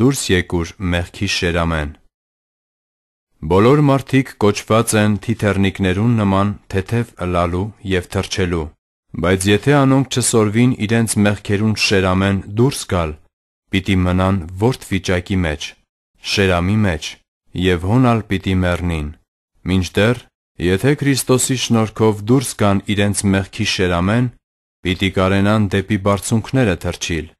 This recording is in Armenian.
Դուրս եկուր մեղքի շերամեն։ Բոլոր մարդիկ կոչված են թիթեռնիկներուն նման թեթև ըլալու եւ թրջելու, բայց եթե անոնք չսորվին իրենց մեղքերուն շերամեն դուրս գալ, պիտի մնան ворթ վիճակի մեջ, շերամի մեջ եւ հոնալ պիտի մեռնին։ Մինչդեռ, եթե Քրիստոսի շնորհքով դուրս գան իրենց մեղքի շերամեն, պիտի կարենան դեպի բարձունքները թրջիլ